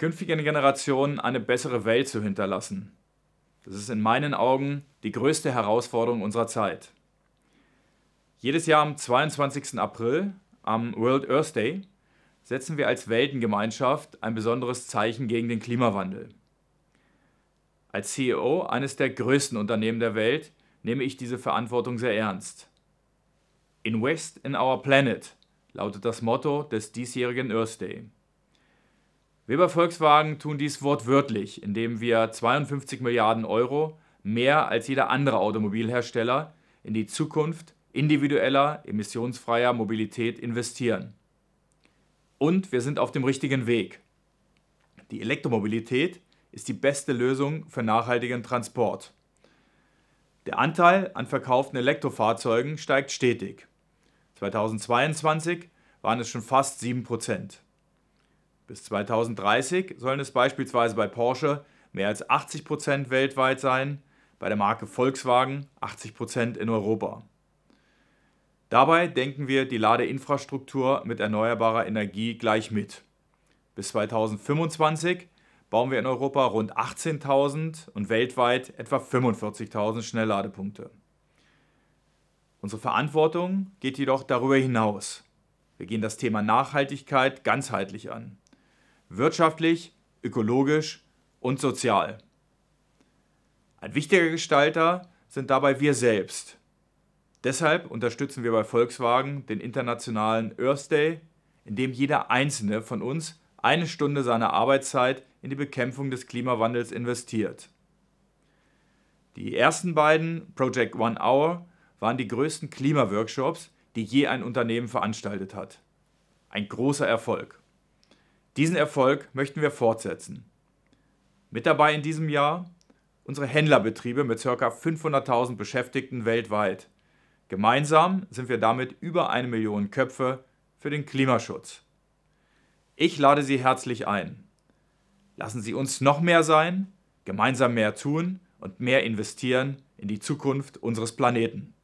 künftigen Generationen eine bessere Welt zu hinterlassen. Das ist in meinen Augen die größte Herausforderung unserer Zeit. Jedes Jahr am 22. April, am World Earth Day, setzen wir als Weltengemeinschaft ein besonderes Zeichen gegen den Klimawandel. Als CEO eines der größten Unternehmen der Welt nehme ich diese Verantwortung sehr ernst. Invest in our planet lautet das Motto des diesjährigen Earth Day. Weber Volkswagen tun dies wortwörtlich, indem wir 52 Milliarden Euro mehr als jeder andere Automobilhersteller in die Zukunft individueller, emissionsfreier Mobilität investieren. Und wir sind auf dem richtigen Weg. Die Elektromobilität ist die beste Lösung für nachhaltigen Transport. Der Anteil an verkauften Elektrofahrzeugen steigt stetig. 2022 waren es schon fast 7 Prozent. Bis 2030 sollen es beispielsweise bei Porsche mehr als 80% Prozent weltweit sein, bei der Marke Volkswagen 80% Prozent in Europa. Dabei denken wir die Ladeinfrastruktur mit erneuerbarer Energie gleich mit. Bis 2025 bauen wir in Europa rund 18.000 und weltweit etwa 45.000 Schnellladepunkte. Unsere Verantwortung geht jedoch darüber hinaus. Wir gehen das Thema Nachhaltigkeit ganzheitlich an wirtschaftlich, ökologisch und sozial. Ein wichtiger Gestalter sind dabei wir selbst. Deshalb unterstützen wir bei Volkswagen den internationalen Earth Day, in dem jeder einzelne von uns eine Stunde seiner Arbeitszeit in die Bekämpfung des Klimawandels investiert. Die ersten beiden, Project One Hour, waren die größten Klimaworkshops, die je ein Unternehmen veranstaltet hat. Ein großer Erfolg. Diesen Erfolg möchten wir fortsetzen. Mit dabei in diesem Jahr unsere Händlerbetriebe mit ca. 500.000 Beschäftigten weltweit. Gemeinsam sind wir damit über eine Million Köpfe für den Klimaschutz. Ich lade Sie herzlich ein. Lassen Sie uns noch mehr sein, gemeinsam mehr tun und mehr investieren in die Zukunft unseres Planeten.